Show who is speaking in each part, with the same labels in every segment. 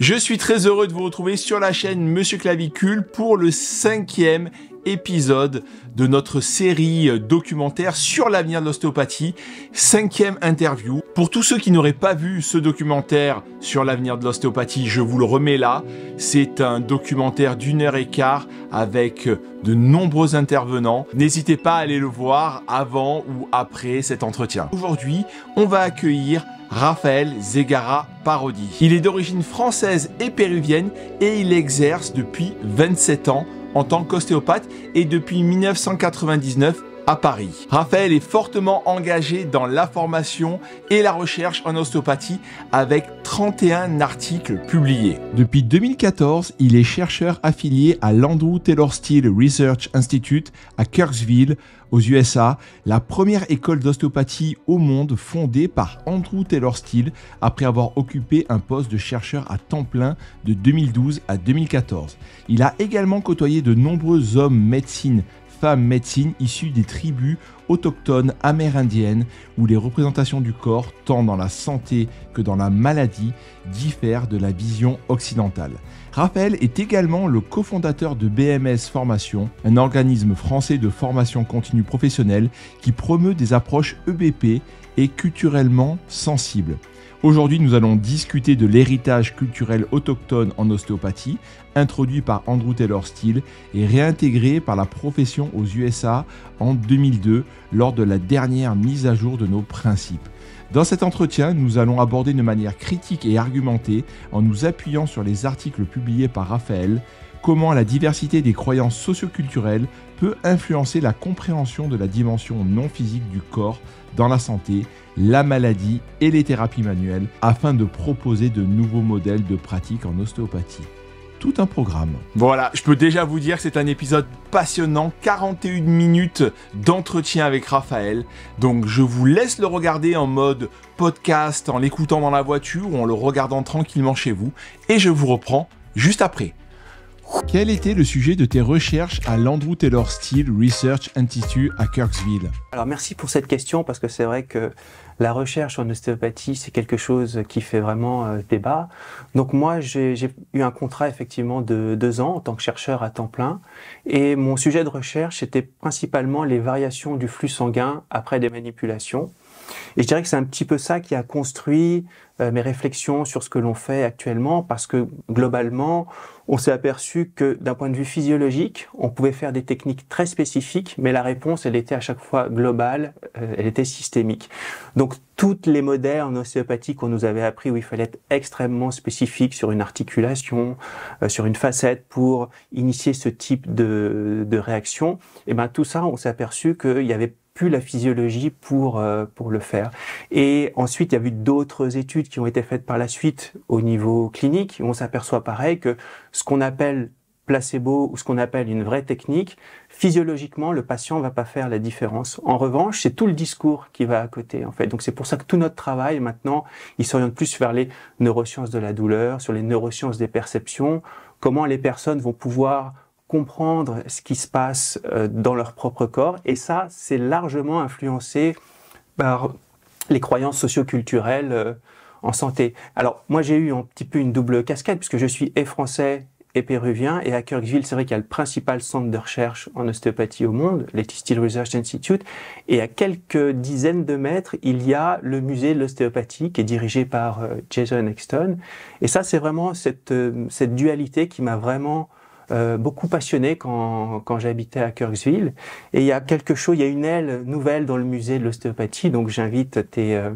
Speaker 1: Je suis très heureux de vous retrouver sur la chaîne Monsieur Clavicule pour le cinquième épisode de notre série documentaire sur l'avenir de l'ostéopathie, cinquième interview. Pour tous ceux qui n'auraient pas vu ce documentaire sur l'avenir de l'ostéopathie, je vous le remets là. C'est un documentaire d'une heure et quart avec de nombreux intervenants. N'hésitez pas à aller le voir avant ou après cet entretien. Aujourd'hui, on va accueillir Raphaël Zegara Parodi. Il est d'origine française et péruvienne et il exerce depuis 27 ans en tant qu'ostéopathe et depuis 1999 à Paris. Raphaël est fortement engagé dans la formation et la recherche en ostéopathie avec 31 articles publiés. Depuis 2014, il est chercheur affilié à l'Andrew Taylor Steele Research Institute à Kirksville, aux USA, la première école d'ostéopathie au monde fondée par Andrew Taylor Steele après avoir occupé un poste de chercheur à temps plein de 2012 à 2014. Il a également côtoyé de nombreux hommes médecine femmes médecines issues des tribus autochtones amérindiennes où les représentations du corps, tant dans la santé que dans la maladie, diffèrent de la vision occidentale. Raphaël est également le cofondateur de BMS Formation, un organisme français de formation continue professionnelle qui promeut des approches EBP et culturellement sensibles. Aujourd'hui, nous allons discuter de l'héritage culturel autochtone en ostéopathie, introduit par Andrew Taylor Steele et réintégré par la profession aux USA en 2002 lors de la dernière mise à jour de nos principes. Dans cet entretien, nous allons aborder de manière critique et argumentée, en nous appuyant sur les articles publiés par Raphaël, comment la diversité des croyances socioculturelles peut influencer la compréhension de la dimension non physique du corps dans la santé, la maladie et les thérapies manuelles afin de proposer de nouveaux modèles de pratique en ostéopathie tout un programme. Voilà, je peux déjà vous dire que c'est un épisode passionnant, 41 minutes d'entretien avec Raphaël. Donc je vous laisse le regarder en mode podcast, en l'écoutant dans la voiture ou en le regardant tranquillement chez vous. Et je vous reprends juste après. Quel était le sujet de tes recherches à l'Andrew Taylor Steele Research Institute à Kirksville
Speaker 2: Alors merci pour cette question parce que c'est vrai que la recherche en ostéopathie, c'est quelque chose qui fait vraiment euh, débat. Donc moi, j'ai eu un contrat effectivement de deux ans en tant que chercheur à temps plein. Et mon sujet de recherche était principalement les variations du flux sanguin après des manipulations. Et je dirais que c'est un petit peu ça qui a construit euh, mes réflexions sur ce que l'on fait actuellement, parce que globalement, on s'est aperçu que d'un point de vue physiologique, on pouvait faire des techniques très spécifiques, mais la réponse, elle était à chaque fois globale, euh, elle était systémique. Donc toutes les modernes ostéopathie qu'on nous avait appris où il fallait être extrêmement spécifique sur une articulation, euh, sur une facette pour initier ce type de, de réaction, eh ben tout ça, on s'est aperçu qu'il y avait la physiologie pour euh, pour le faire. Et ensuite, il y a eu d'autres études qui ont été faites par la suite au niveau clinique. Où on s'aperçoit pareil que ce qu'on appelle placebo ou ce qu'on appelle une vraie technique, physiologiquement, le patient va pas faire la différence. En revanche, c'est tout le discours qui va à côté, en fait. Donc, c'est pour ça que tout notre travail, maintenant, il s'oriente plus vers les neurosciences de la douleur, sur les neurosciences des perceptions, comment les personnes vont pouvoir comprendre ce qui se passe euh, dans leur propre corps. Et ça, c'est largement influencé par les croyances socioculturelles euh, en santé. Alors, moi, j'ai eu un petit peu une double cascade, puisque je suis et français et péruvien. Et à Kirkville, c'est vrai qu'il y a le principal centre de recherche en ostéopathie au monde, l'Etistil Research Institute. Et à quelques dizaines de mètres, il y a le musée de l'ostéopathie qui est dirigé par euh, Jason Exton. Et ça, c'est vraiment cette, cette dualité qui m'a vraiment euh, beaucoup passionné quand, quand j'habitais à Kirksville. Et il y a quelque chose, il y a une aile nouvelle dans le musée de l'ostéopathie, donc j'invite tes... Euh,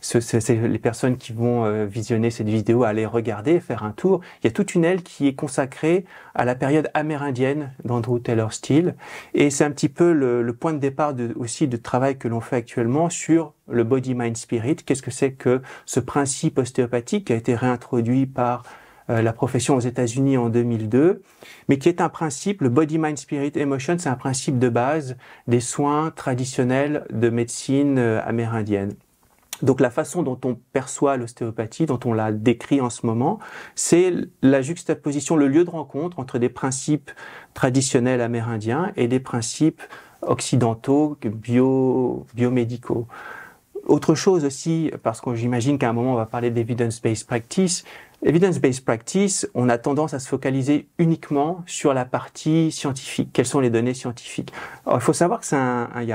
Speaker 2: ce, les personnes qui vont euh, visionner cette vidéo à aller regarder, faire un tour. Il y a toute une aile qui est consacrée à la période amérindienne d'Andrew Taylor Steele. Et c'est un petit peu le, point de départ aussi de travail que l'on fait actuellement sur le body, mind, spirit. Qu'est-ce que c'est que ce principe ostéopathique qui a été réintroduit par euh, la profession aux États-Unis en 2002, mais qui est un principe, le body, mind, spirit, emotion, c'est un principe de base des soins traditionnels de médecine euh, amérindienne. Donc la façon dont on perçoit l'ostéopathie, dont on la décrit en ce moment, c'est la juxtaposition, le lieu de rencontre entre des principes traditionnels amérindiens et des principes occidentaux bio, biomédicaux. Autre chose aussi, parce que j'imagine qu'à un moment on va parler d'evidence-based practice, Evidence-based practice, on a tendance à se focaliser uniquement sur la partie scientifique. Quelles sont les données scientifiques Il faut savoir que il y,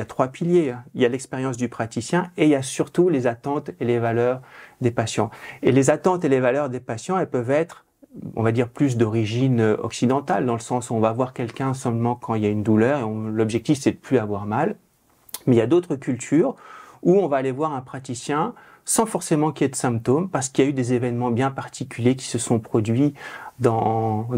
Speaker 2: a, trois piliers. Hein. Il y a l'expérience du praticien et il y a surtout les attentes et les valeurs des patients. Et les attentes et les valeurs des patients, elles peuvent être, on va dire, plus d'origine euh, occidentale, dans le sens où on va voir quelqu'un seulement quand il y a une douleur et l'objectif c'est de plus avoir mal. Mais il y a d'autres cultures où on va aller voir un praticien sans forcément qu'il y ait de symptômes, parce qu'il y a eu des événements bien particuliers qui se sont produits dans,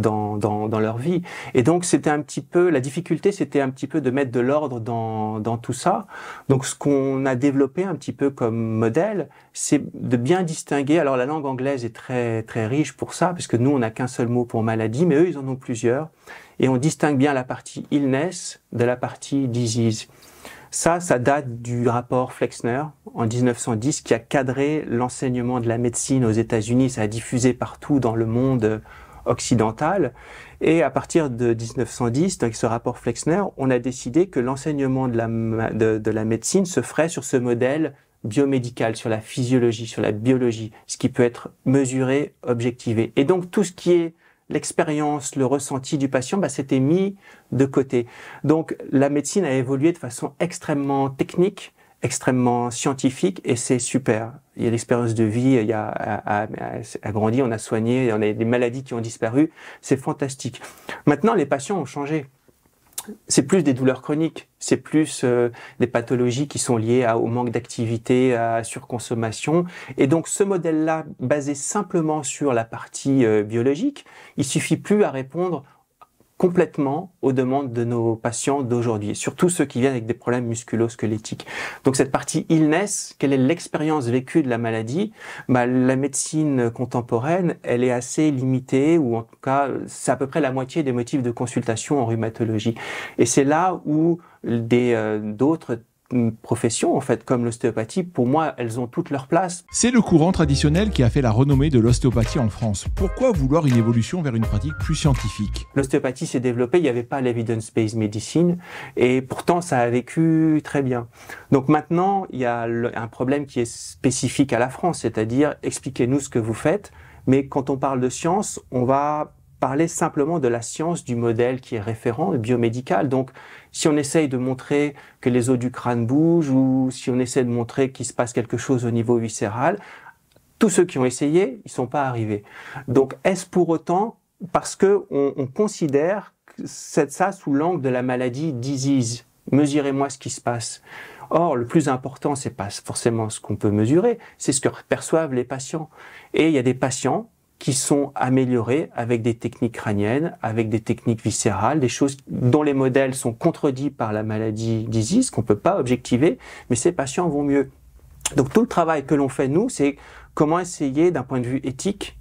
Speaker 2: leur vie. Et donc, c'était un petit peu, la difficulté, c'était un petit peu de mettre de l'ordre dans, tout ça. Donc, ce qu'on a développé un petit peu comme modèle, c'est de bien distinguer. Alors, la langue anglaise est très, très riche pour ça, parce que nous, on n'a qu'un seul mot pour maladie, mais eux, ils en ont plusieurs. Et on distingue bien la partie illness de la partie disease. Ça, ça date du rapport Flexner en 1910 qui a cadré l'enseignement de la médecine aux États-Unis. Ça a diffusé partout dans le monde euh, occidental. Et à partir de 1910, avec ce rapport Flexner, on a décidé que l'enseignement de la, médecine se ferait sur ce modèle biomédical, sur la physiologie, sur la biologie, ce qui peut être mesuré, objectivé. Et donc tout ce qui est l'expérience, le ressenti du patient, bah, c'était mis de côté. Donc la médecine a évolué de façon extrêmement technique, extrêmement scientifique, et c'est super. Il y a l'expérience de vie, il y a, a, grandi, on a soigné, il y a des maladies qui ont disparu, c'est fantastique. Maintenant, les patients ont changé c'est plus des douleurs chroniques, c'est plus euh, des pathologies qui sont liées au manque d'activité, à surconsommation. Et donc ce modèle-là, basé simplement sur la partie euh, biologique, il suffit plus à répondre complètement aux demandes de nos patients d'aujourd'hui, surtout ceux qui viennent avec des problèmes musculo-squelettiques. Donc cette partie illness, quelle est l'expérience vécue de la maladie bah, La médecine contemporaine, elle est assez limitée, ou en tout cas, c'est à peu près la moitié des motifs de consultation en rhumatologie. Et c'est là où des euh, d'autres professions, en fait, comme l'ostéopathie, pour moi, elles ont toute leur place.
Speaker 1: C'est le courant traditionnel qui a fait la renommée de l'ostéopathie en France. Pourquoi vouloir une évolution vers une pratique plus scientifique
Speaker 2: L'ostéopathie s'est développée, il n'y avait pas l'evidence-based medicine, et pourtant, ça a vécu très bien. Donc maintenant, il y a un problème qui est spécifique à la France, c'est-à-dire, expliquez-nous ce que vous faites, mais quand on parle de science, on va parler simplement de la science du modèle qui est référent biomédical. Donc, si on essaye de montrer que les os du crâne bougent ou si on essaie de montrer qu'il se passe quelque chose au niveau viscéral, tous ceux qui ont essayé, ils sont pas arrivés. Donc, est-ce pour autant parce que on, on considère cette, ça sous l'angle de la maladie disease Mesurez-moi ce qui se passe. Or, le plus important, c'est pas forcément ce qu'on peut mesurer, c'est ce que perçoivent les patients. Et il y a des patients qui sont améliorées avec des techniques crâniennes, avec des techniques viscérales, des choses dont les modèles sont contredits par la maladie d'ISIS, qu'on peut pas objectiver, mais ces patients vont mieux. Donc tout le travail que l'on fait, nous, c'est comment essayer d'un point de vue éthique,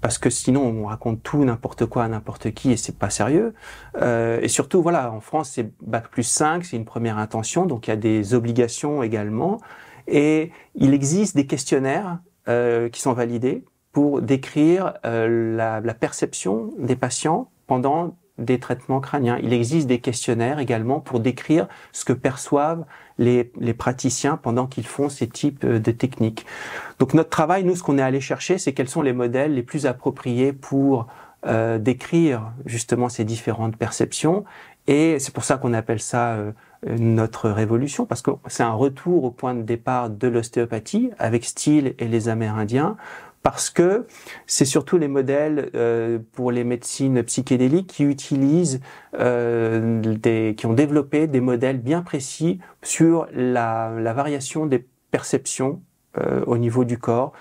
Speaker 2: parce que sinon on raconte tout, n'importe quoi à n'importe qui et c'est pas sérieux. Euh, et surtout, voilà, en France, c'est Bac plus 5, c'est une première intention, donc il y a des obligations également. Et il existe des questionnaires euh, qui sont validés, pour décrire euh, la, la, perception des patients pendant des traitements crâniens. Il existe des questionnaires également pour décrire ce que perçoivent les, les praticiens pendant qu'ils font ces types euh, de techniques. Donc notre travail, nous, ce qu'on est allé chercher, c'est quels sont les modèles les plus appropriés pour euh, décrire justement ces différentes perceptions. Et c'est pour ça qu'on appelle ça euh, notre révolution, parce que c'est un retour au point de départ de l'ostéopathie, avec Steele et les Amérindiens, parce que c'est surtout les modèles euh, pour les médecines psychédéliques qui utilisent euh, qui ont développé des modèles bien précis sur la, variation des perceptions euh, au niveau du corps,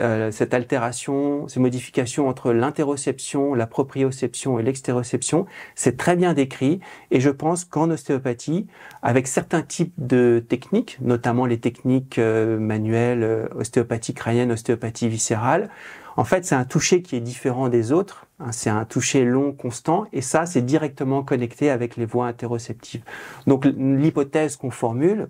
Speaker 2: euh, cette altération, ces modifications entre l'interoception, la proprioception et l'extéroception, c'est très bien décrit. Et je pense qu'en ostéopathie, avec certains types de techniques, notamment les techniques euh, manuelles, euh, ostéopathie crânienne, ostéopathie viscérale, en fait, c'est un toucher qui est différent des autres. Hein. c'est un toucher long, constant, et ça, c'est directement connecté avec les voies interoceptives. Donc, l'hypothèse qu'on formule,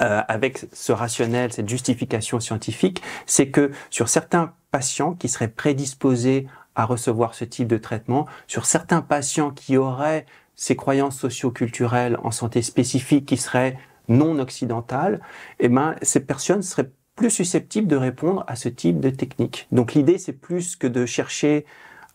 Speaker 2: euh, avec ce rationnel, cette justification scientifique, c'est que sur certains patients qui seraient prédisposés à recevoir ce type de traitement, sur certains patients qui auraient ces croyances socio-culturelles en santé spécifique qui seraient non occidentales, eh ben, ces personnes seraient plus susceptibles de répondre à ce type de technique. Donc l'idée, c'est plus que de chercher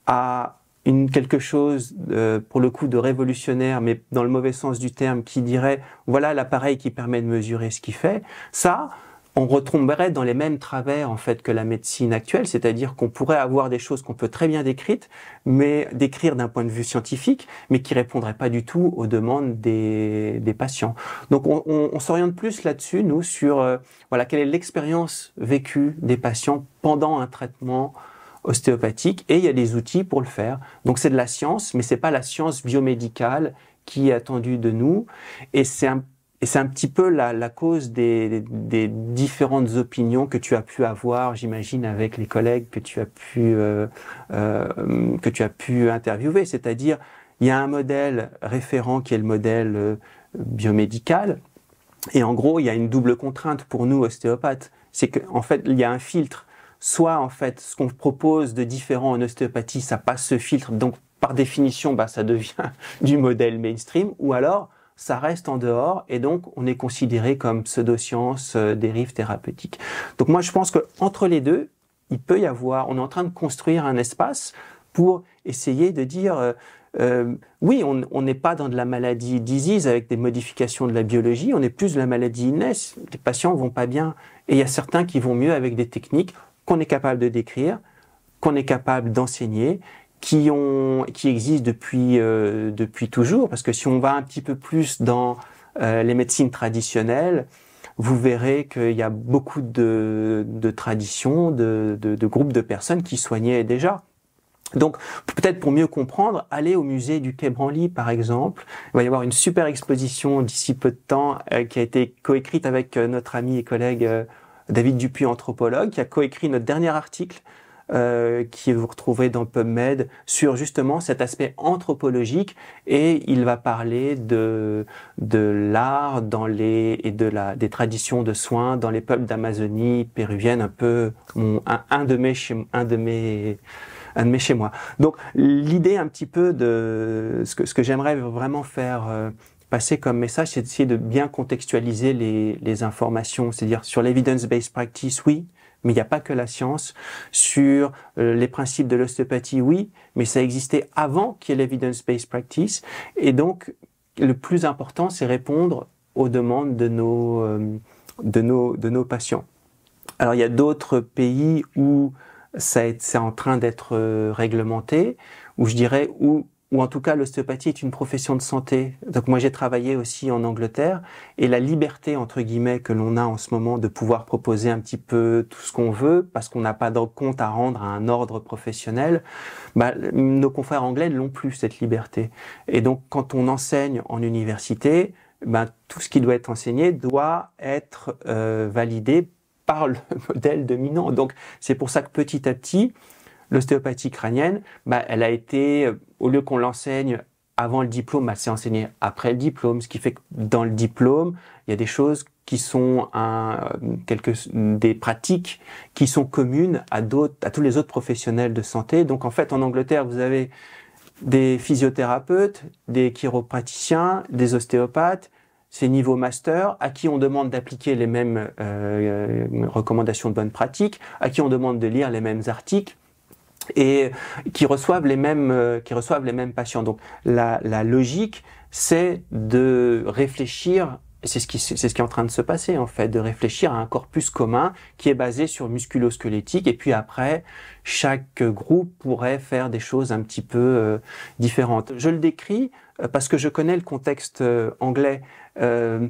Speaker 2: à une quelque chose euh, pour le coup de révolutionnaire, mais dans le mauvais sens du terme, qui dirait voilà l'appareil qui permet de mesurer ce qu'il fait. Ça, on retomberait dans les mêmes travers en fait que la médecine actuelle, c'est-à-dire qu'on pourrait avoir des choses qu'on peut très bien décrites, mais décrire d'un point de vue scientifique, mais qui répondraient pas du tout aux demandes des, des patients. Donc on, s'oriente plus là-dessus nous sur euh, voilà quelle est l'expérience vécue des patients pendant un traitement ostéopathique et il y a des outils pour le faire. Donc c'est de la science, mais c'est pas la science biomédicale qui est attendue de nous. Et c'est un, petit peu la, cause des, différentes opinions que tu as pu avoir, j'imagine, avec les collègues que tu as pu, euh, euh, que tu as pu interviewer. C'est-à-dire, il y a un modèle référent qui est le modèle euh, biomédical. Et en gros, il y a une double contrainte pour nous, ostéopathes. C'est qu'en en fait, il y a un filtre soit en fait ce qu'on propose de différent en ostéopathie, ça passe ce filtre, donc par définition, bah, ça devient du modèle mainstream, ou alors ça reste en dehors et donc on est considéré comme pseudo-science, euh, dérive thérapeutique. Donc moi je pense qu'entre les deux, il peut y avoir, on est en train de construire un espace pour essayer de dire euh, euh, oui, on n'est pas dans de la maladie disease avec des modifications de la biologie, on est plus de la maladie illness, Les patients vont pas bien et il y a certains qui vont mieux avec des techniques qu'on est capable de décrire, qu'on est capable d'enseigner, qui, ont, qui existent depuis, euh, depuis toujours. Parce que si on va un petit peu plus dans euh, les médecines traditionnelles, vous verrez qu'il y a beaucoup de, traditions, de, groupes de personnes qui soignaient déjà. Donc, peut-être pour mieux comprendre, allez au musée du Quai Branly, par exemple. Il va y avoir une super exposition d'ici peu de temps euh, qui a été coécrite avec notre ami et collègue David Dupuis, anthropologue, qui a coécrit notre dernier article euh, qui vous retrouverez dans PubMed sur justement cet aspect anthropologique et il va parler de de l'art dans les et de la des traditions de soins dans les peuples d'Amazonie péruvienne un peu un, de mes chez, un de mes un de mes chez moi. Donc l'idée un petit peu de ce que ce que j'aimerais vraiment faire euh, passer comme message, c'est d'essayer de bien contextualiser les, informations. C'est-à-dire sur l'evidence-based practice, oui, mais il n'y a pas que la science. Sur euh, les principes de l'ostéopathie, oui, mais ça existait avant qu'il y ait l'evidence-based practice. Et donc, le plus important, c'est répondre aux demandes de nos, euh, de nos, de nos patients. Alors, il y a d'autres pays où c'est en train d'être euh, réglementé, où je dirais où ou en tout cas l'ostéopathie est une profession de santé. Donc moi j'ai travaillé aussi en Angleterre et la liberté entre guillemets que l'on a en ce moment de pouvoir proposer un petit peu tout ce qu'on veut parce qu'on n'a pas de compte à rendre à un ordre professionnel, bah, nos confrères anglais l'ont plus cette liberté. Et donc quand on enseigne en université, bah, tout ce qui doit être enseigné doit être euh, validé par le modèle dominant. Donc c'est pour ça que petit à petit, L'ostéopathie crânienne, bah, elle a été, euh, au lieu qu'on l'enseigne avant le diplôme, elle bah, c'est enseigné après le diplôme, ce qui fait que dans le diplôme, il y a des choses qui sont euh, des pratiques qui sont communes à d'autres, à tous les autres professionnels de santé. Donc en fait, en Angleterre, vous avez des physiothérapeutes, des chiropraticiens, des ostéopathes, ces niveaux master, à qui on demande d'appliquer les mêmes euh, recommandations de bonnes pratiques, à qui on demande de lire les mêmes articles, et qui reçoivent les mêmes, euh, qui reçoivent les mêmes patients. Donc la, logique, c'est de réfléchir c'est ce qui est en train de se passer en fait, de réfléchir à un corpus commun qui est basé sur musculosquelettique et puis après chaque groupe pourrait faire des choses un petit peu euh, différentes. Je le décris euh, parce que je connais le contexte euh, anglais. Euh,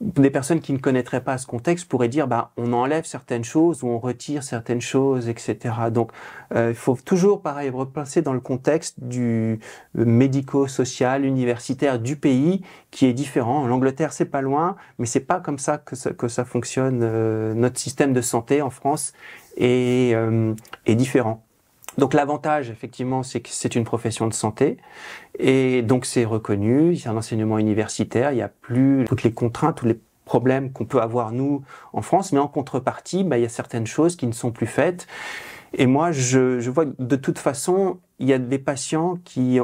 Speaker 2: des personnes qui ne connaîtraient pas ce contexte pourraient dire bah on enlève certaines choses ou on retire certaines choses, etc. Donc euh, il faut toujours pareil repenser dans le contexte du médico-social, universitaire du pays qui est différent. L'Angleterre c'est pas loin, mais c'est pas comme ça que ça, que ça fonctionne. notre système de santé en France est, est différent. Donc l'avantage, effectivement, c'est que c'est une profession de santé et donc c'est reconnu, c'est un enseignement universitaire, il n'y a plus toutes les contraintes, tous les problèmes qu'on peut avoir nous en France, mais en contrepartie, bah, il y a certaines choses qui ne sont plus faites. Et moi, je, je vois de toute façon, il y a des patients qui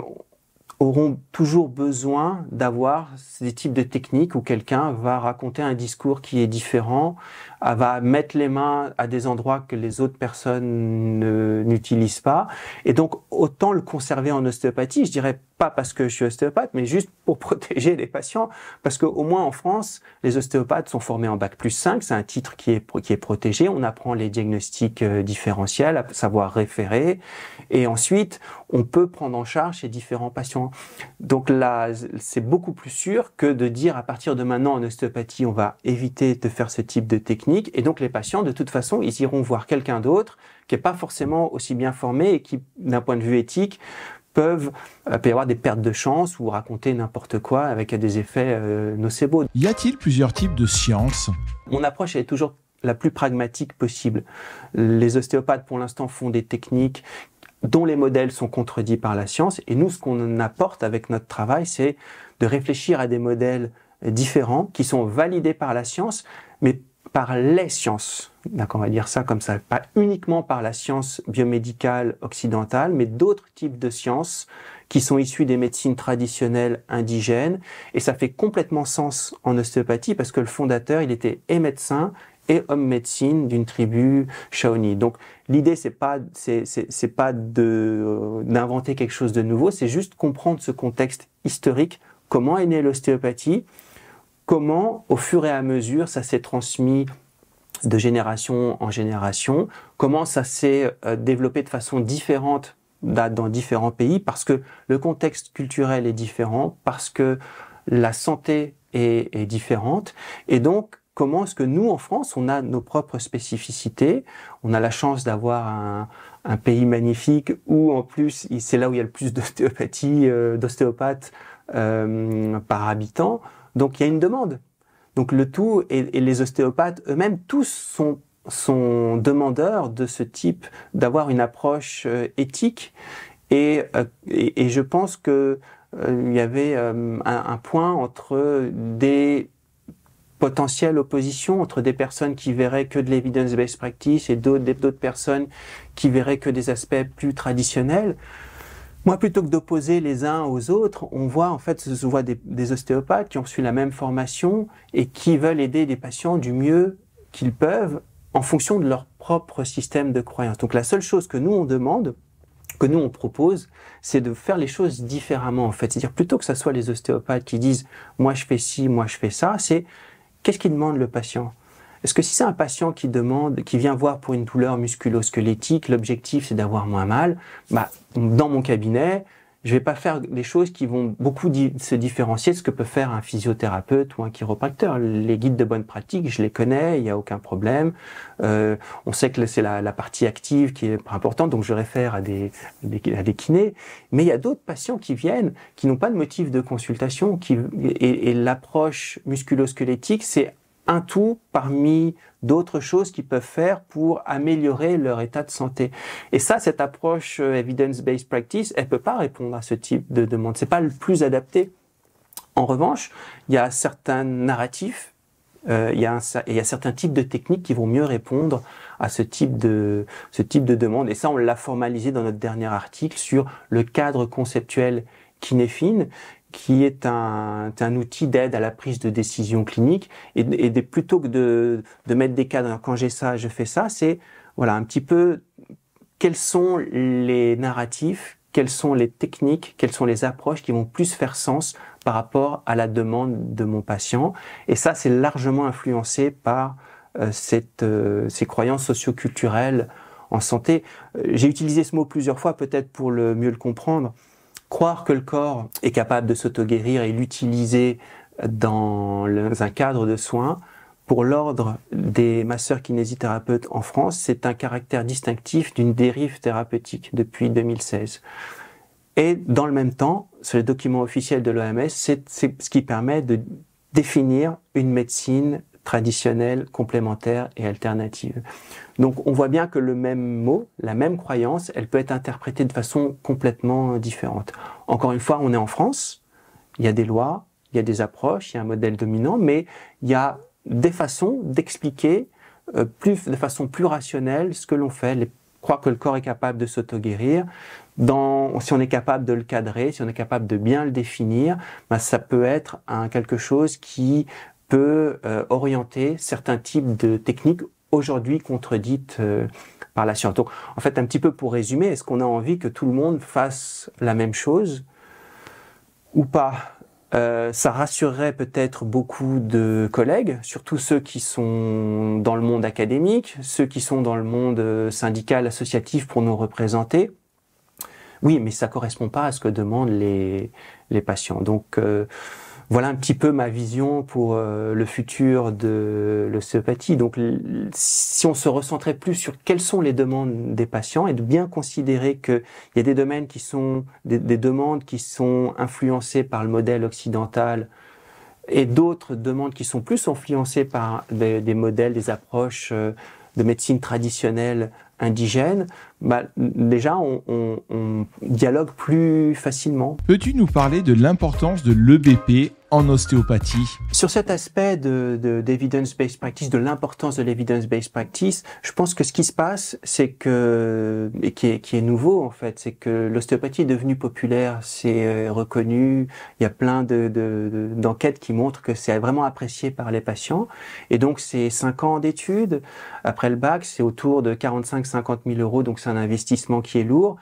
Speaker 2: auront toujours besoin d'avoir des types de techniques où quelqu'un va raconter un discours qui est différent va mettre les mains à des endroits que les autres personnes n'utilisent pas. Et donc, autant le conserver en ostéopathie, je dirais pas parce que je suis ostéopathe, mais juste pour protéger les patients, parce qu'au moins en France, les ostéopathes sont formés en bac plus 5, c'est un titre qui est, qui est protégé, on apprend les diagnostics euh, différentiels, à savoir référer, et ensuite, on peut prendre en charge ces différents patients. Donc là, c'est beaucoup plus sûr que de dire à partir de maintenant en ostéopathie, on va éviter de faire ce type de technique et donc les patients, de toute façon, ils iront voir quelqu'un d'autre qui n'est pas forcément aussi bien formé et qui, d'un point de vue éthique, peuvent euh, peut avoir des pertes de chance ou raconter n'importe quoi avec des effets euh, nocebo.
Speaker 1: Y a-t-il plusieurs types de sciences
Speaker 2: Mon approche est toujours la plus pragmatique possible. Les ostéopathes, pour l'instant, font des techniques dont les modèles sont contredits par la science. Et nous, ce qu'on apporte avec notre travail, c'est de réfléchir à des modèles différents qui sont validés par la science, mais par les sciences, d'accord, on va dire ça comme ça, pas uniquement par la science biomédicale occidentale, mais d'autres types de sciences qui sont issues des médecines traditionnelles indigènes. Et ça fait complètement sens en ostéopathie parce que le fondateur, il était et médecin et homme médecine d'une tribu Shawnee. Donc l'idée c'est pas c'est c'est pas de euh, d'inventer quelque chose de nouveau, c'est juste comprendre ce contexte historique, comment est née l'ostéopathie comment, au fur et à mesure, ça s'est transmis de génération en génération, comment ça s'est euh, développé de façon différente dans différents pays, parce que le contexte culturel est différent, parce que la santé est, différente, et donc comment est-ce que nous, en France, on a nos propres spécificités, on a la chance d'avoir un, pays magnifique où, en plus, c'est là où il y a le plus d'ostéopathie, euh, d'ostéopathes euh, par habitant, donc il y a une demande. Donc le tout, et, les ostéopathes eux-mêmes, tous sont, demandeurs de ce type, d'avoir une approche euh, éthique. Euh, et, je pense que euh, il y avait un, point entre des potentielles oppositions, entre des personnes qui verraient que de l'evidence-based practice et d'autres personnes qui verraient que des aspects plus traditionnels. Moi, plutôt que d'opposer les uns aux autres, on voit en fait, voit des, ostéopathes qui ont suivi la même formation et qui veulent aider les patients du mieux qu'ils peuvent en fonction de leur propre système de croyance. Donc la seule chose que nous on demande, que nous on propose, c'est de faire les choses différemment en fait. C'est-à-dire plutôt que ce soit les ostéopathes qui disent moi je fais ci, moi je fais ça, c'est qu'est-ce qu'il demande le patient parce que si c'est un patient qui demande, qui vient voir pour une douleur musculo-squelettique, l'objectif c'est d'avoir moins mal, bah, dans mon cabinet, je vais pas faire des choses qui vont beaucoup se différencier de ce que peut faire un physiothérapeute ou un chiropracteur. Les guides de bonne pratique, je les connais, il n'y a aucun problème. Euh, on sait que c'est la, partie active qui est importante, donc je réfère à des, kinés. Mais il y a d'autres patients qui viennent, qui n'ont pas de motif de consultation, qui, et, et l'approche musculo-squelettique, c'est un tout parmi d'autres choses qu'ils peuvent faire pour améliorer leur état de santé. Et ça, cette approche euh, evidence-based practice, elle peut pas répondre à ce type de demande. C'est pas le plus adapté. En revanche, il y a certains narratifs, euh, il, y a il certains types de techniques qui vont mieux répondre à ce type de ce type de demande. Et ça, on l'a formalisé dans notre dernier article sur le cadre conceptuel kinéphine, qui est un, un outil d'aide à la prise de décision clinique. Et, plutôt que de, de, mettre des cadres, quand j'ai ça, je fais ça, c'est voilà un petit peu quels sont les narratifs, quelles sont les techniques, quelles sont les approches qui vont plus faire sens par rapport à la demande de mon patient. Et ça, c'est largement influencé par euh, cette, euh, ces croyances socioculturelles en santé. Euh, j'ai utilisé ce mot plusieurs fois, peut-être pour le mieux le comprendre. Croire que le corps est capable de s'auto-guérir et l'utiliser dans un cadre de soins, pour l'ordre des masseurs kinésithérapeutes en France, c'est un caractère distinctif d'une dérive thérapeutique depuis 2016. Et dans le même temps, sur document documents officiels de l'OMS, c'est ce qui permet de définir une médecine traditionnelle, complémentaires et alternative. Donc on voit bien que le même mot, la même croyance, elle peut être interprétée de façon complètement euh, différente. Encore une fois, on est en France, il y a des lois, il y a des approches, il y a un modèle dominant, mais il y a des façons d'expliquer euh, plus de façon plus rationnelle ce que l'on fait, les croire que le corps est capable de s'auto-guérir. Dans, si on est capable de le cadrer, si on est capable de bien le définir, ben, ça peut être quelque chose qui peut euh, orienter certains types de techniques aujourd'hui contredites euh, par la science. Donc, en fait, un petit peu pour résumer, est-ce qu'on a envie que tout le monde fasse la même chose ou pas euh, ça rassurerait peut-être beaucoup de collègues, surtout ceux qui sont dans le monde académique, ceux qui sont dans le monde euh, syndical, associatif pour nous représenter. Oui, mais ça correspond pas à ce que demandent les, les patients. Donc, voilà un petit peu ma vision pour euh, le futur de l'ostéopathie. Donc, si on se recentrait plus sur quelles sont les demandes des patients et de bien considérer qu'il y a des domaines qui sont des, demandes qui sont influencées par le modèle occidental et d'autres demandes qui sont plus influencées par des, modèles, des approches euh, de médecine traditionnelle indigène, bah, déjà on, on dialogue plus
Speaker 1: facilement. Peux-tu nous parler de l'importance de l'EBP en ostéopathie.
Speaker 2: Sur cet aspect de, d'evidence-based practice, de l'importance de l'evidence-based practice, je pense que ce qui se passe, c'est que, et qui est, nouveau en fait, c'est que l'ostéopathie est devenue populaire, c'est euh, reconnu, il y a plein d'enquêtes qui montrent que c'est vraiment apprécié par les patients. Et donc c'est cinq ans d'études, après le bac, c'est autour de 45-50 000 euros, donc c'est un investissement qui est lourd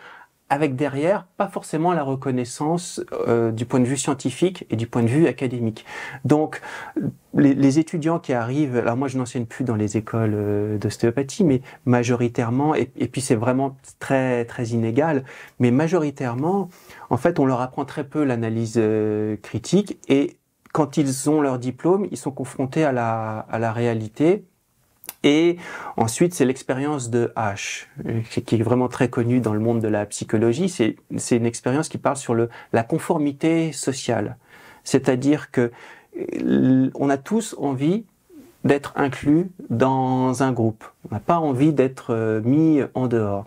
Speaker 2: avec derrière pas forcément la reconnaissance euh, du point de vue scientifique et du point de vue académique. Donc les, étudiants qui arrivent, alors moi je n'enseigne plus dans les écoles euh, d'ostéopathie, mais majoritairement, et, puis c'est vraiment très très inégal, mais majoritairement, en fait, on leur apprend très peu l'analyse euh, critique et quand ils ont leur diplôme, ils sont confrontés à la, à la réalité et ensuite, c'est l'expérience de H, euh, qui est vraiment très connue dans le monde de la psychologie. C'est une expérience qui parle sur la conformité sociale. C'est-à-dire que euh, on a tous envie d'être inclus dans un groupe. On n'a pas envie d'être euh, mis en dehors.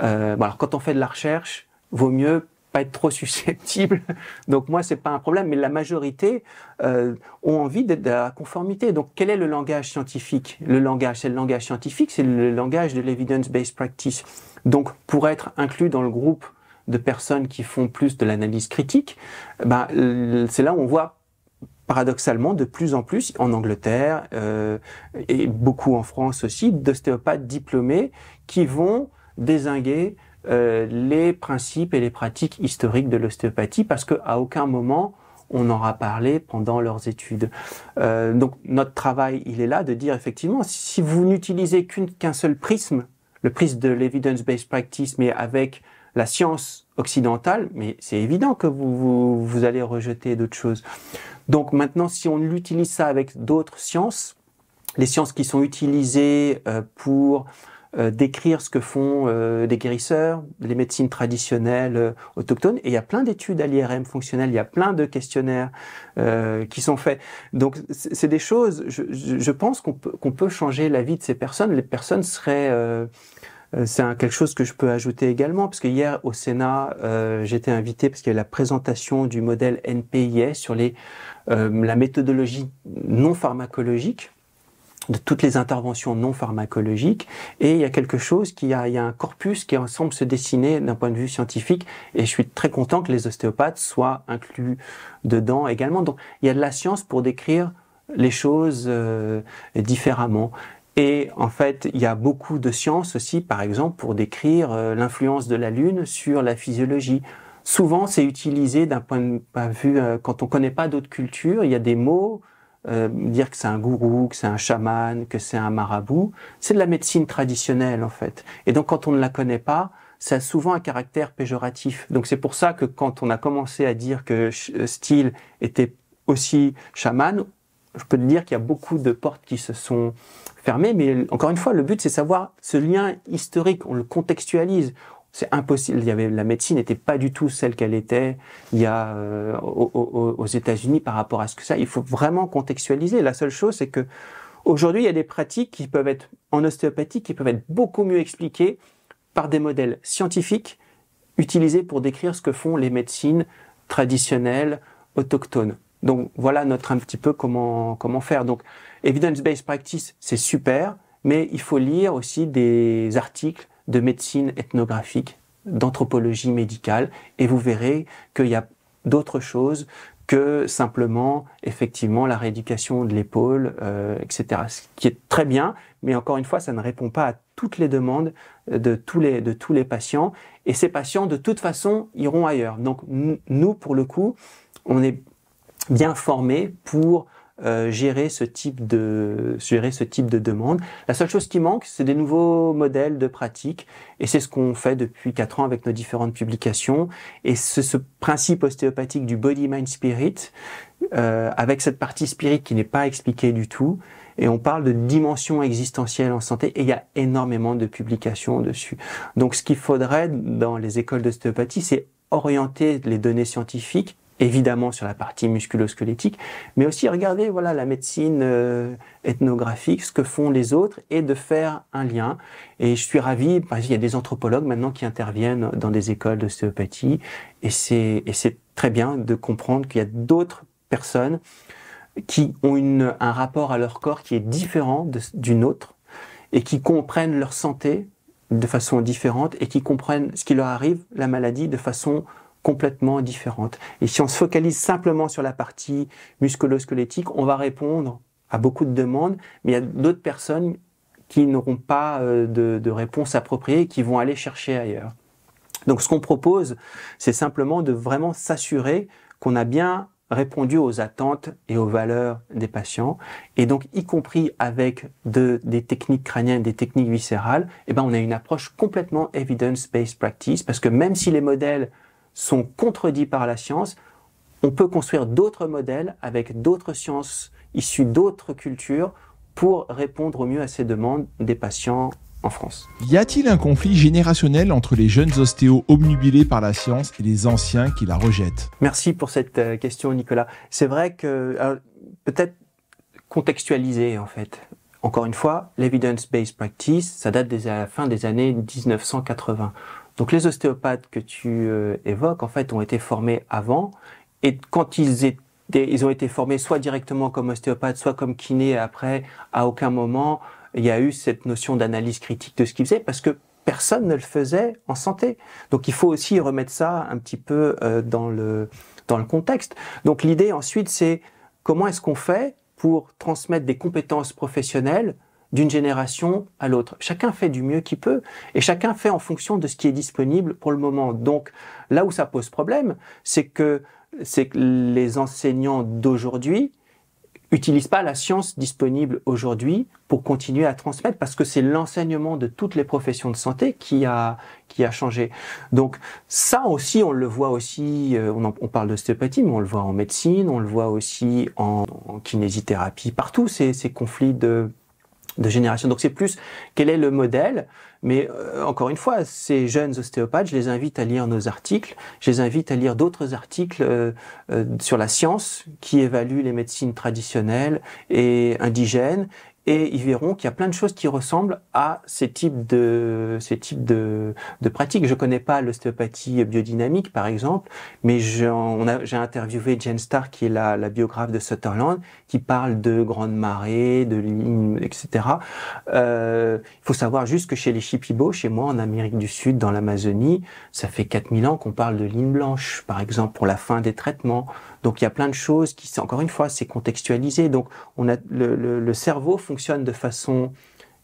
Speaker 2: alors quand on fait de la recherche, vaut mieux pas être trop susceptible, Donc moi, c'est pas un problème, mais la majorité euh, ont envie d'être à la conformité. Donc quel est le langage scientifique Le langage, c'est le langage scientifique, c'est le langage de l'evidence-based practice. Donc pour être inclus dans le groupe de personnes qui font plus de l'analyse critique, eh ben, euh, c'est là où on voit paradoxalement de plus en plus en Angleterre euh, et beaucoup en France aussi d'ostéopathes diplômés qui vont désinguer euh, les principes et les pratiques historiques de l'ostéopathie parce qu'à aucun moment on aura parlé pendant leurs études. Euh, donc notre travail, il est là de dire effectivement, si vous n'utilisez qu'un seul prisme, le prisme de l'evidence-based practice, mais avec la science occidentale, mais c'est évident que vous, vous, vous allez rejeter d'autres choses. Donc maintenant, si on utilise ça avec d'autres sciences, les sciences qui sont utilisées euh, pour euh, décrire ce que font euh, les guérisseurs, les médecines traditionnelles euh, autochtones. Et il y a plein d'études à l'IRM fonctionnelle, il y a plein de questionnaires euh, qui sont faits. Donc c'est des choses, je, pense qu'on peut, changer la vie de ces personnes. Les personnes seraient... c'est quelque chose que je peux ajouter également, parce que hier au Sénat, j'étais invité parce qu'il y a la présentation du modèle NPIS sur les, la méthodologie non pharmacologique de toutes les interventions non pharmacologiques. Et il y a quelque chose qui a, il y a un corpus qui semble se dessiner d'un point de vue scientifique. Et je suis très content que les ostéopathes soient inclus dedans également. Donc il y a de la science pour décrire les choses euh, différemment. Et en fait, il y a beaucoup de science aussi, par exemple, pour décrire euh, l'influence de la Lune sur la physiologie. Souvent, c'est utilisé d'un point de vue, euh, quand on ne connaît pas d'autres cultures, il y a des mots euh, dire que c'est un gourou, que c'est un chaman, que c'est un marabout. C'est de la médecine traditionnelle en fait. Et donc quand on ne la connaît pas, ça a souvent un caractère péjoratif. Donc c'est pour ça que quand on a commencé à dire que euh, Steele était aussi chaman, je peux te dire qu'il y a beaucoup de portes qui se sont fermées, mais encore une fois, le but c'est savoir ce lien historique, on le contextualise, c'est impossible. Il y avait, la médecine n'était pas du tout celle qu'elle était il y a euh, aux, États-Unis par rapport à ce que ça. Il faut vraiment contextualiser. La seule chose, c'est que aujourd'hui, il y a des pratiques qui peuvent être en ostéopathie qui peuvent être beaucoup mieux expliquées par des modèles scientifiques utilisés pour décrire ce que font les médecines traditionnelles autochtones. Donc voilà notre un petit peu comment comment faire. Donc evidence based practice, c'est super, mais il faut lire aussi des articles de médecine ethnographique, d'anthropologie médicale, et vous verrez qu'il y a d'autres choses que simplement, effectivement, la rééducation de l'épaule, euh, etc. Ce qui est très bien, mais encore une fois, ça ne répond pas à toutes les demandes euh, de tous les, de tous les patients. Et ces patients, de toute façon, iront ailleurs. Donc, nous, pour le coup, on est bien formés pour euh, gérer ce type de gérer demande. La seule chose qui manque, c'est des nouveaux modèles de pratique, et c'est ce qu'on fait depuis quatre ans avec nos différentes publications. Et ce, principe ostéopathique du body mind spirit, euh, avec cette partie spirit qui n'est pas expliquée du tout, et on parle de dimension existentielle en santé, et il y a énormément de publications dessus. Donc, ce qu'il faudrait dans les écoles d'ostéopathie, c'est orienter les données scientifiques évidemment sur la partie musculo-squelettique, mais aussi regarder voilà la médecine euh, ethnographique, ce que font les autres et de faire un lien. Et je suis ravi, parce qu'il y a des anthropologues maintenant qui interviennent dans des écoles d'ostéopathie et c'est et c'est très bien de comprendre qu'il y a d'autres personnes qui ont une, un rapport à leur corps qui est différent d'une autre et qui comprennent leur santé de façon différente et qui comprennent ce qui leur arrive, la maladie, de façon complètement différentes. Et si on se focalise simplement sur la partie musculo-squelettique, on va répondre à beaucoup de demandes, mais il y a d'autres personnes qui n'auront pas euh, de, réponse appropriée et qui vont aller chercher ailleurs. Donc ce qu'on propose, c'est simplement de vraiment s'assurer qu'on a bien répondu aux attentes et aux valeurs des patients. Et donc, y compris avec des techniques crâniennes, des techniques viscérales, eh ben, on a une approche complètement evidence-based practice parce que même si les modèles sont contredits par la science, on peut construire d'autres modèles avec d'autres sciences issues d'autres cultures pour répondre au mieux à ces demandes des patients en France.
Speaker 1: Y a-t-il un conflit générationnel entre les jeunes ostéos obnubilés par la science et les anciens qui la rejettent
Speaker 2: Merci pour cette euh, question, Nicolas. C'est vrai que peut-être contextualiser en fait. Encore une fois, l'evidence-based practice, ça date des à la fin des années 1980. Donc les ostéopathes que tu euh, évoques, en fait, ont été formés avant. Et quand ils ont été formés soit directement comme ostéopathe, soit comme kiné. après, à aucun moment, il y a eu cette notion d'analyse critique de ce qu'ils faisaient parce que personne ne le faisait en santé. Donc, il faut aussi remettre ça un petit peu euh, dans le dans le contexte. Donc, l'idée ensuite, c'est comment est-ce qu'on fait pour transmettre des compétences professionnelles d'une génération à l'autre. Chacun fait du mieux qu'il peut et chacun fait en fonction de ce qui est disponible pour le moment. Donc là où ça pose problème, c'est que c'est que les enseignants d'aujourd'hui utilisent pas la science disponible aujourd'hui pour continuer à transmettre parce que c'est l'enseignement de toutes les professions de santé qui a qui a changé. Donc ça aussi on le voit aussi euh, on, parle de stéopathie mais on le voit en médecine, on le voit aussi en, kinésithérapie partout ces, ces conflits de de génération. Donc c'est plus quel est le modèle, mais euh, encore une fois, ces jeunes ostéopathes, je les invite à lire nos articles, je les invite à lire d'autres articles euh, euh, sur la science qui évalue les médecines traditionnelles et indigènes et ils verront qu'il y a plein de choses qui ressemblent à ces types de, ces types de, pratiques. Je connais pas l'ostéopathie biodynamique, par exemple, mais j'ai interviewé Jane Starr, qui est la, biographe de Sutherland, qui parle de grandes marées, de etc. Euh, il faut savoir juste que chez les Shipibo, chez moi, en Amérique du Sud, dans l'Amazonie, ça fait 4000 ans qu'on parle de ligne blanche, par exemple, pour la fin des traitements. Donc il y a plein de choses qui, encore une fois, c'est contextualisé. Donc on a le, le, cerveau fonctionne de façon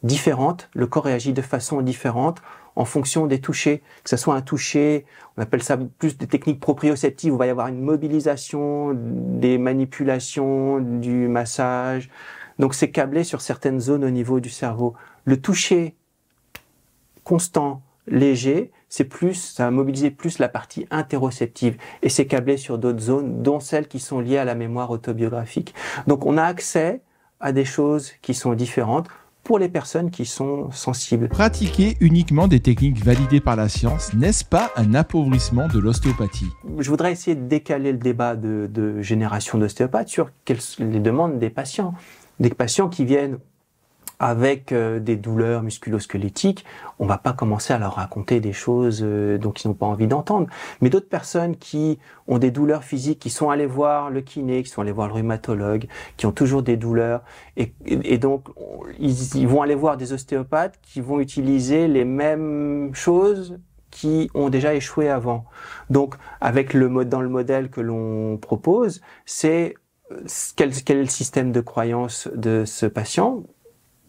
Speaker 2: différente, le corps réagit de façon différente en fonction des touchés, que ce soit un toucher, on appelle ça plus des techniques proprioceptives, où il va y avoir une mobilisation, des manipulations, du massage. Donc c'est câblé sur certaines zones au niveau du cerveau. Le toucher constant, léger, c'est plus, ça a mobiliser plus la partie interoceptive et c'est câblé sur d'autres zones, dont celles qui sont liées à la mémoire autobiographique. Donc on a accès à des choses qui sont différentes pour les personnes qui
Speaker 1: sont sensibles. Pratiquer uniquement des techniques validées par la science, n'est-ce pas un appauvrissement de l'ostéopathie
Speaker 2: Je voudrais essayer de décaler le débat de, génération d'ostéopathes sur les demandes des patients. Des patients qui viennent avec euh, des douleurs musculosquelettiques, on va pas commencer à leur raconter des choses euh, dont ils n'ont pas envie d'entendre. Mais d'autres personnes qui ont des douleurs physiques, qui sont allées voir le kiné, qui sont allées voir le rhumatologue, qui ont toujours des douleurs, et, donc ils, vont aller voir des ostéopathes qui vont utiliser les mêmes choses qui ont déjà échoué avant. Donc, avec le mode dans le modèle que l'on propose, c'est euh, quel, quel, système de croyance de ce patient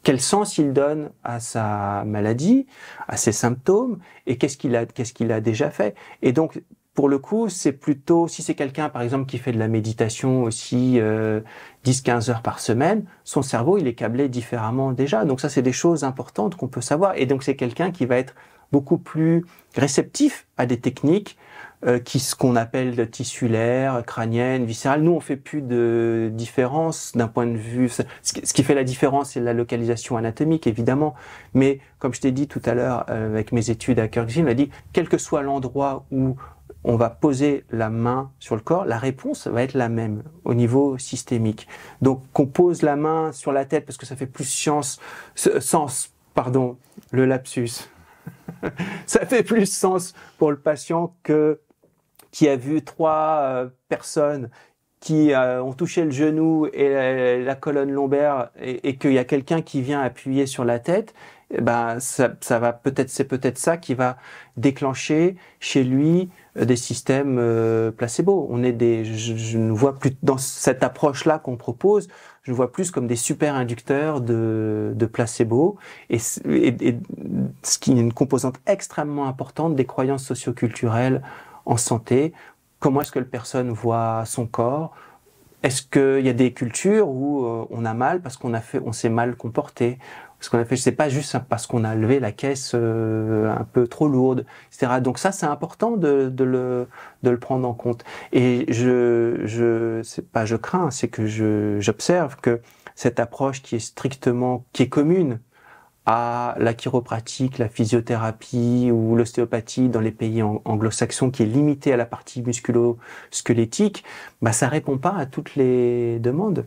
Speaker 2: quel sens il donne à sa maladie, à ses symptômes, et qu'est-ce qu'il a, qu'est-ce qu'il a déjà fait. Et donc, pour le coup, c'est plutôt, si c'est quelqu'un, par exemple, qui fait de la méditation aussi euh, 10-15 heures par semaine, son cerveau, il est câblé différemment déjà. Donc ça, c'est des choses importantes qu'on peut savoir. Et donc, c'est quelqu'un qui va être beaucoup plus réceptif à des techniques euh, qui ce qu'on appelle tissulaire, crânienne, viscérale. Nous, on fait plus de différence d'un point de vue. Ce, qui fait la différence, c'est la localisation anatomique, évidemment. Mais comme je t'ai dit tout à l'heure euh, avec mes études à Kirkby, on a dit quel que soit l'endroit où on va poser la main sur le corps, la réponse va être la même au niveau systémique. Donc qu'on pose la main sur la tête parce que ça fait plus science, sens, pardon, le lapsus. ça fait plus sens pour le patient que qui a vu trois euh, personnes qui euh, ont touché le genou et la, colonne lombaire et, et qu'il y a quelqu'un qui vient appuyer sur la tête, eh ben ça, ça va peut-être c'est peut-être ça qui va déclencher chez lui euh, des systèmes placebo. On est des je, ne vois plus dans cette approche là qu'on propose, je vois plus comme des super inducteurs de, de placebo et, et ce qui est une composante extrêmement importante des croyances socioculturelles en santé, comment est-ce que la personne voit son corps, est-ce qu'il y a des cultures où euh, on a mal parce qu'on a fait, on s'est mal comporté, parce qu'on a fait, je sais pas, juste parce qu'on a levé la caisse euh, un peu trop lourde, etc. Donc ça, c'est important de, de, le, prendre en compte. Et je, je, c'est pas, je crains, c'est que j'observe que cette approche qui est strictement, qui est commune à la chiropratique, la physiothérapie ou l'ostéopathie dans les pays anglo-saxons qui est limitée à la partie musculo-squelettique, bah ça répond pas à toutes les demandes.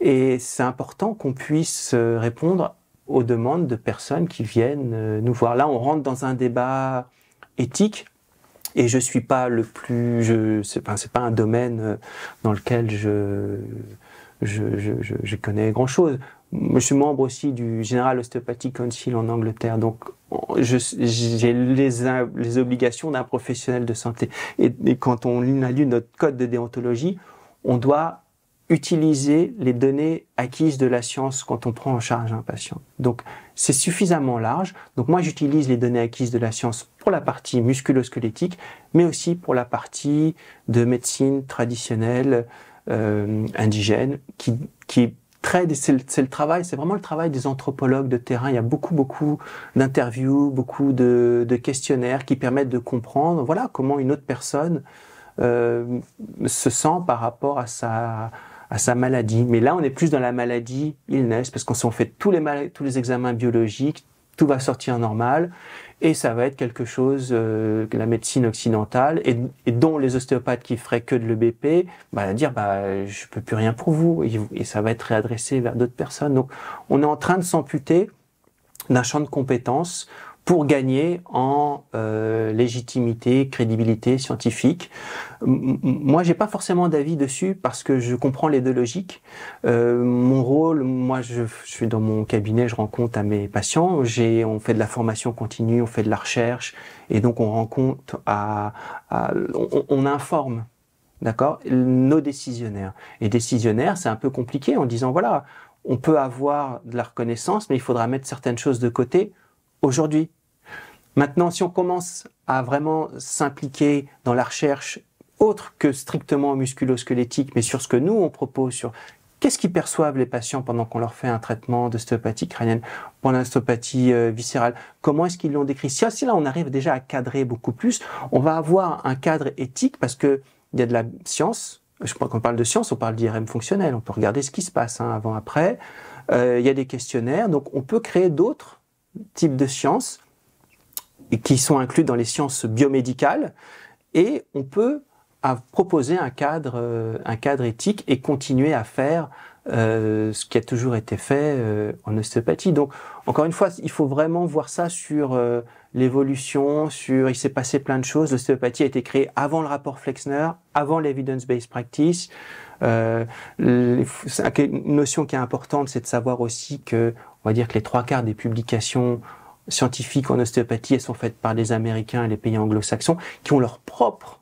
Speaker 2: Et c'est important qu'on puisse euh, répondre aux demandes de personnes qui viennent euh, nous voir. Là, on rentre dans un débat éthique et je suis pas le plus je c'est pas pas un domaine euh, dans lequel je, je connais grand chose je suis membre aussi du General Osteopathic Council en Angleterre, donc j'ai les, les, obligations d'un professionnel de santé. Et, quand on a lu notre code de déontologie, on doit utiliser les données acquises de la science quand on prend en charge un patient. Donc c'est suffisamment large. Donc moi j'utilise les données acquises de la science pour la partie musculosquelettique, mais aussi pour la partie de médecine traditionnelle euh, indigène qui, qui très c'est le, travail, c'est vraiment le travail des anthropologues de terrain. Il y a beaucoup, beaucoup d'interviews, beaucoup de, questionnaires qui permettent de comprendre, voilà, comment une autre personne euh, se sent par rapport à sa, maladie. Mais là, on est plus dans la maladie illness, parce qu'on s'en fait tous les, tous les examens biologiques, tout va sortir normal et ça va être quelque chose euh, que la médecine occidentale et, dont les ostéopathes qui feraient que de l'EBP, bah, dire bah je peux plus rien pour vous et, et ça va être réadressé vers d'autres personnes. Donc on est en train de s'amputer d'un champ de compétences pour gagner en euh, légitimité, crédibilité scientifique. Moi, moi, j'ai pas forcément d'avis dessus parce que je comprends les deux logiques. Euh, mon rôle, moi, je, suis dans mon cabinet, je rencontre à mes patients. J'ai, on fait de la formation continue, on fait de la recherche, et donc on rencontre, à, on, on informe d'accord Nos décisionnaires. Et décisionnaires, c'est un peu compliqué en disant, voilà, on peut avoir de la reconnaissance, mais il faudra mettre certaines choses de côté aujourd'hui. Maintenant, si on commence à vraiment s'impliquer dans la recherche autre que strictement musculosquelettique, mais sur ce que nous on propose, sur qu'est-ce qu'ils perçoivent les patients pendant qu'on leur fait un traitement d'ostéopathie crânienne, pour l'ostéopathie euh, viscérale, comment est-ce qu'ils l'ont décrit. Si, là on arrive déjà à cadrer beaucoup plus, on va avoir un cadre éthique parce qu'il il y a de la science. Je crois qu'on parle de science, on parle d'IRM fonctionnel. On peut regarder ce qui se passe hein, avant, après. Euh, il y a des questionnaires, donc on peut créer d'autres types de sciences qui sont inclus dans les sciences biomédicales, et on peut proposer un cadre, euh, un cadre éthique et continuer à faire euh, ce qui a toujours été fait euh, en ostéopathie. Donc, encore une fois, il faut vraiment voir ça sur l'évolution, sur il s'est passé plein de choses. L'ostéopathie a été créée avant le rapport Flexner, avant l'evidence-based practice. une notion qui est importante, c'est de savoir aussi que, on va dire que les trois quarts des publications scientifiques en ostéopathie, elles sont faites par les Américains et les pays anglo-saxons qui ont leurs propres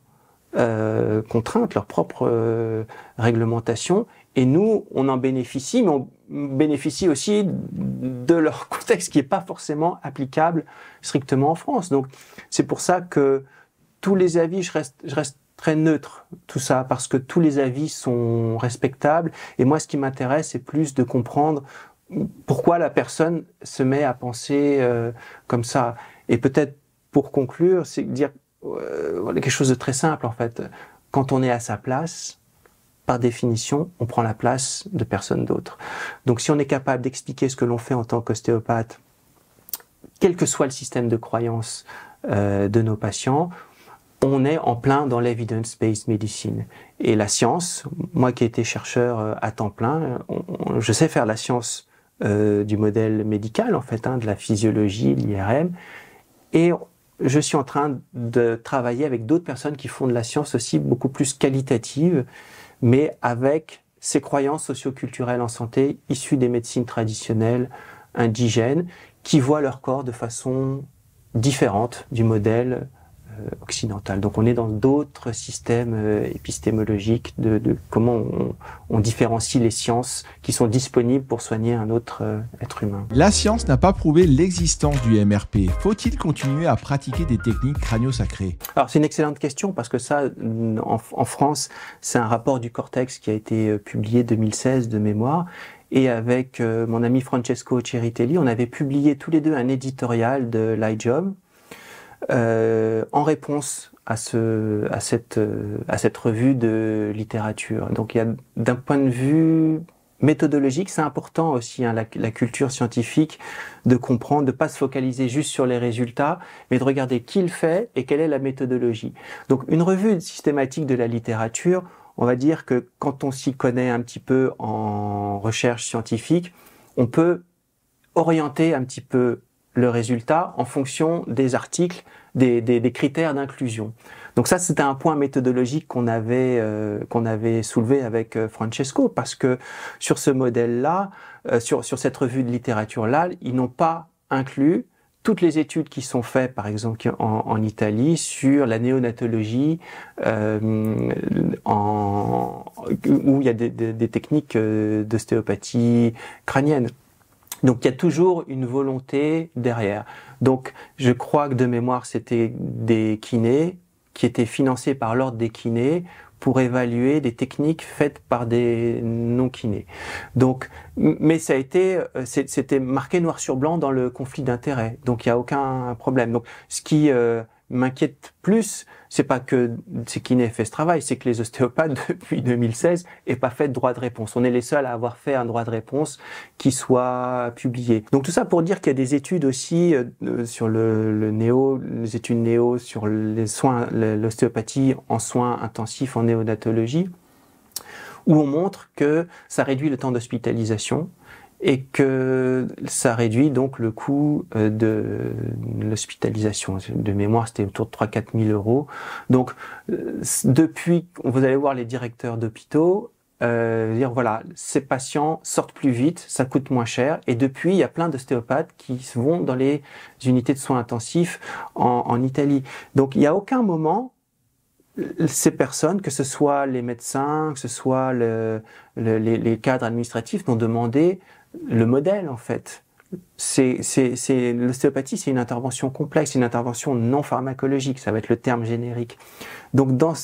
Speaker 2: euh, contraintes, leurs propres euh, réglementations. Et nous, on en bénéficie, mais on bénéficie aussi de leur contexte qui n'est pas forcément applicable strictement en France. Donc, c'est pour ça que tous les avis, je reste, je reste très neutre tout ça parce que tous les avis sont respectables et moi ce qui m'intéresse c'est plus de comprendre pourquoi la personne se met à penser euh, comme ça. Et peut-être pour conclure, c'est dire euh, quelque chose de très simple en fait. Quand on est à sa place, par définition, on prend la place de personne d'autre. Donc si on est capable d'expliquer ce que l'on fait en tant qu'ostéopathe, quel que soit le système de croyance euh, de nos patients, on est en plein dans l'evidence-based medicine. Et la science, moi qui ai été chercheur à temps plein, je sais faire la science euh, du modèle médical, en fait, hein, de la physiologie, l'IRM. Et je suis en train de travailler avec d'autres personnes qui font de la science aussi beaucoup plus qualitative, mais avec ces croyances socioculturelles en santé issues des médecines traditionnelles indigènes, qui voient leur corps de façon différente du modèle euh, occidentale. Donc on est dans d'autres systèmes euh, épistémologiques de, comment on, différencie les sciences qui sont disponibles pour soigner un autre euh,
Speaker 1: être humain. La science n'a pas prouvé l'existence du MRP. Faut-il continuer à pratiquer des techniques crânio-sacrées
Speaker 2: Alors c'est une excellente question parce que ça, en, France, c'est un rapport du Cortex qui a été publié 2016 de mémoire et avec mon ami Francesco Ceritelli, on avait publié tous les deux un éditorial de l'IJOM euh, en réponse à, ce, à, cette, euh, à cette revue de littérature. Donc il y a d'un point de vue méthodologique, c'est important aussi hein, la, la, culture scientifique de comprendre, de pas se focaliser juste sur les résultats, mais de regarder qui le fait et quelle est la méthodologie. Donc une revue systématique de la littérature, on va dire que quand on s'y connaît un petit peu en recherche scientifique, on peut orienter un petit peu le résultat en fonction des articles, des, critères d'inclusion. Donc ça, c'était un point méthodologique qu'on avait euh, qu'on avait soulevé avec euh, Francesco parce que sur ce modèle-là, euh, sur sur cette revue de littérature-là, ils n'ont pas inclus toutes les études qui sont faites, par exemple en, Italie, sur la néonatologie, en, où il y a des, des techniques d'ostéopathie crânienne. Donc il y a toujours une volonté derrière. Donc je crois que de mémoire c'était des kinés qui étaient financés par l'ordre des kinés pour évaluer des techniques faites par des non-kinés. Donc, mais ça a été, euh, c'était marqué noir sur blanc dans le conflit d'intérêts. Donc il n'y a aucun problème. Donc ce qui euh, m'inquiète plus, c'est pas que c'est qui aient fait ce travail, c'est que les ostéopathes, depuis 2016, n'aient pas fait de droit de réponse. On est les seuls à avoir fait un droit de réponse qui soit publié. Donc tout ça pour dire qu'il y a des études aussi euh, euh, sur le, le, néo, les études néo sur les soins, l'ostéopathie en soins intensifs en néonatologie, où on montre que ça réduit le temps d'hospitalisation, et que ça réduit donc le coût euh, de l'hospitalisation. De mémoire, c'était autour de 3-4 000 euros. Donc, euh, depuis, vous allez voir les directeurs d'hôpitaux, euh, dire voilà, ces patients sortent plus vite, ça coûte moins cher. Et depuis, il y a plein d'ostéopathes qui vont dans les unités de soins intensifs en, Italie. Donc, il n'y a aucun moment ces personnes, que ce soit les médecins, que ce soit les cadres administratifs, n'ont demandé le modèle en fait. c'est L'ostéopathie, c'est une intervention complexe, une intervention non pharmacologique, ça va être le terme générique. Donc dans,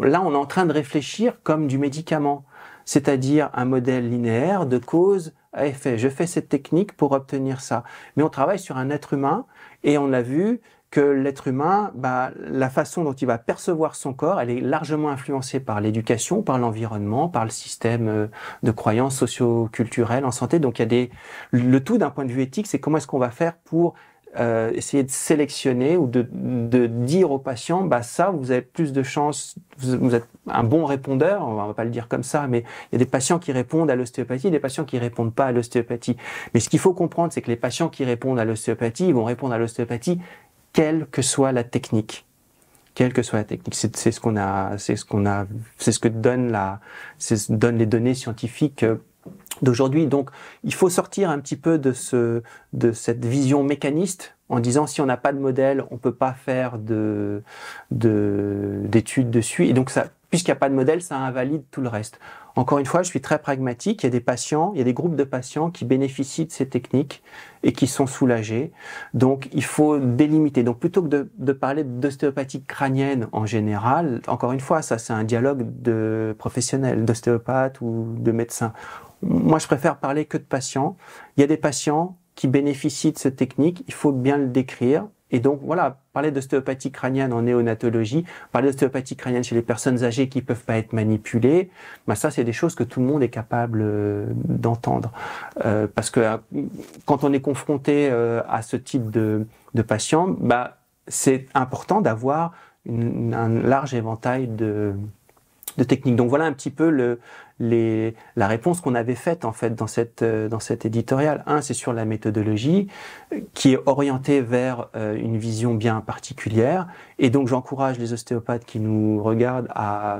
Speaker 2: là, on est en train de réfléchir comme du médicament, c'est-à-dire un modèle linéaire de cause à effet. Je fais cette technique pour obtenir ça. Mais on travaille sur un être humain et on a vu que l'être humain, bah, la façon dont il va percevoir son corps, elle est largement influencée par l'éducation, par l'environnement, par le système euh, de croyances socio-culturelles en santé. Donc il y a des, le tout d'un point de vue éthique, c'est comment est-ce qu'on va faire pour euh, essayer de sélectionner ou de, de, dire aux patients, bah ça, vous avez plus de chances, vous, vous, êtes un bon répondeur, on va pas le dire comme ça, mais il y a des patients qui répondent à l'ostéopathie, des patients qui répondent pas à l'ostéopathie. Mais ce qu'il faut comprendre, c'est que les patients qui répondent à l'ostéopathie, ils vont répondre à l'ostéopathie quelle que soit la technique. Quelle que soit la technique, c'est ce qu'on a, c'est ce qu'on a, c'est ce que donne donne les données scientifiques euh, d'aujourd'hui. Donc, il faut sortir un petit peu de de cette vision mécaniste en disant si on n'a pas de modèle, on peut pas faire d'études dessus. Et donc ça, puisqu'il n'y a pas de modèle, ça invalide tout le reste. Encore une fois, je suis très pragmatique. Il y a des patients, il y a des groupes de patients qui bénéficient de ces techniques et qui sont soulagés. Donc, il faut délimiter. Donc, plutôt que de, parler d'ostéopathie crânienne en général, encore une fois, ça, c'est un dialogue de professionnels, d'ostéopathes ou de médecins. Moi, je préfère parler que de patients. Il y a des patients qui bénéficient de cette technique. Il faut bien le décrire et donc voilà, parler d'ostéopathie crânienne en néonatologie, parler d'ostéopathie crânienne chez les personnes âgées qui peuvent pas être manipulées, bah ça c'est des choses que tout le monde est capable euh, d'entendre. Euh, parce que euh, quand on est confronté à ce type de, de patient, bah, c'est important d'avoir un large éventail de, de technique. Donc voilà un petit peu le, les, la réponse qu'on avait faite en fait dans cette euh, dans cet éditorial. Un, c'est sur la méthodologie euh, qui est orientée vers euh, une vision bien particulière. Et donc j'encourage les ostéopathes qui nous regardent à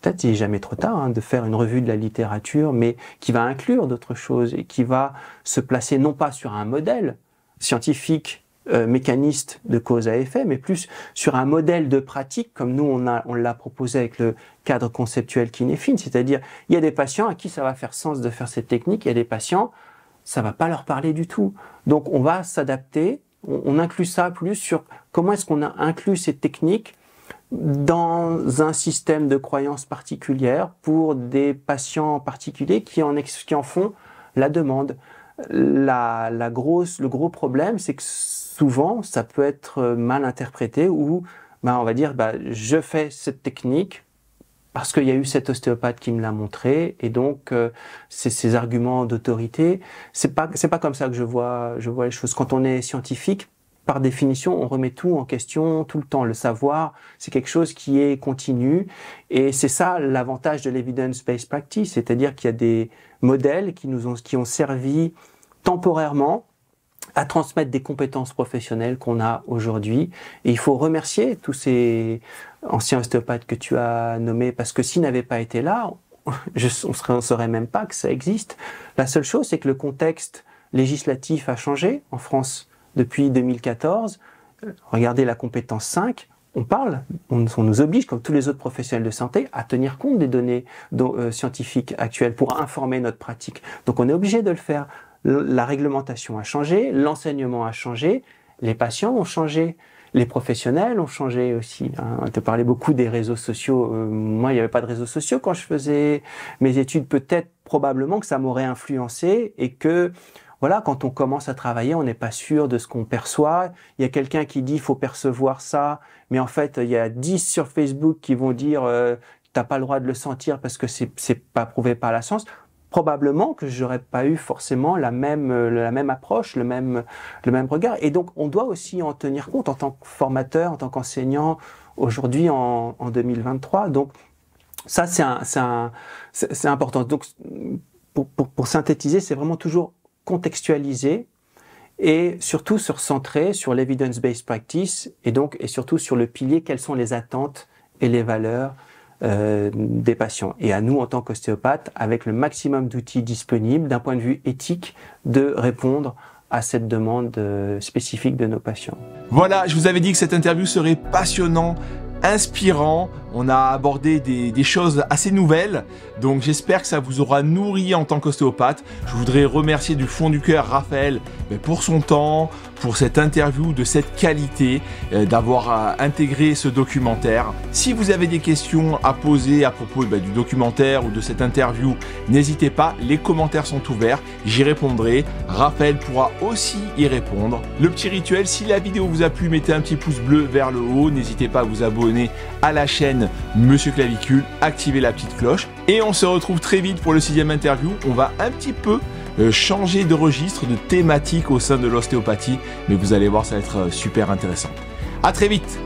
Speaker 2: peut-être il n'est jamais trop tard hein, de faire une revue de la littérature, mais qui va inclure d'autres choses et qui va se placer non pas sur un modèle scientifique euh, mécaniste de cause à effet, mais plus sur un modèle de pratique, comme nous on l'a proposé avec le cadre conceptuel kinéphine, c'est-à-dire il y a des patients à qui ça va faire sens de faire cette technique, il y a des patients ça va pas leur parler du tout. Donc on va s'adapter, on, inclut ça plus sur comment est-ce qu'on a inclus ces techniques dans un système de croyances particulière pour des patients particuliers qui en, qui en font la demande. la grosse, le gros problème, c'est que souvent, ça peut être euh, mal interprété ou ben, on va dire bah, je fais cette technique parce qu'il y a eu cet ostéopathe qui me l'a montré et donc euh, c'est ces arguments d'autorité, c'est pas pas comme ça que je vois je vois les choses quand on est scientifique. Par définition, on remet tout en question tout le temps. Le savoir, c'est quelque chose qui est continu. Et c'est ça l'avantage de l'evidence-based practice. C'est-à-dire qu'il y a des modèles qui nous qui ont servi temporairement à transmettre des compétences professionnelles qu'on a aujourd'hui. Et il faut remercier tous ces anciens ostéopathes que tu as nommés parce que s'ils n'avaient pas été là, on ne saurait même pas que ça existe. La seule chose, c'est que le contexte législatif a changé en France depuis 2014. Regardez la compétence 5, on parle, on, nous oblige, comme tous les autres professionnels de santé, à tenir compte des données euh, scientifiques actuelles pour informer notre pratique. Donc on est obligé de le faire la réglementation a changé, l'enseignement a changé, les patients ont changé, les professionnels ont changé aussi. Hein. On te parlait beaucoup des réseaux sociaux. Euh, moi, il n'y avait pas de réseaux sociaux quand je faisais mes études. Peut-être, probablement que ça m'aurait influencé et que voilà, quand on commence à travailler, on n'est pas sûr de ce qu'on perçoit. Il y a quelqu'un qui dit faut percevoir ça, mais en fait, il y a 10 sur Facebook qui vont dire tu euh, t'as pas le droit de le sentir parce que c'est pas prouvé par la science probablement que j'aurais pas eu forcément la même euh, la même approche, le même le même regard. Et donc on doit aussi en tenir compte en tant que formateur, en tant qu'enseignant aujourd'hui en, 2023. Donc ça c'est c'est important. Donc pour, pour, pour synthétiser, c'est vraiment toujours contextualiser et surtout se recentrer sur l'evidence-based practice et donc et surtout sur le pilier quelles sont les attentes et les valeurs euh, des patients. Et à nous, en tant qu'ostéopathe, avec le maximum d'outils disponibles, d'un point de vue éthique, de répondre à cette demande euh, spécifique de nos patients.
Speaker 1: Voilà, je vous avais dit que cette interview serait passionnant, inspirant, on a abordé des, choses assez nouvelles, donc j'espère que ça vous aura nourri en tant qu'ostéopathe. Je voudrais remercier du fond du cœur Raphaël pour son temps, pour cette interview de cette qualité, euh, d'avoir euh, intégré ce documentaire. Si vous avez des questions à poser à propos bah, du documentaire ou de cette interview, n'hésitez pas, les commentaires sont ouverts, j'y répondrai. Raphaël pourra aussi y répondre. Le petit rituel, si la vidéo vous a plu, mettez un petit pouce bleu vers le haut, n'hésitez pas à vous abonner à la chaîne Monsieur Clavicule, activez la petite cloche. Et on se retrouve très vite pour le sixième interview. On va un petit peu euh, changer de registre, de thématique au sein de l'ostéopathie, mais vous allez voir, ça va être euh, super intéressant. À très vite.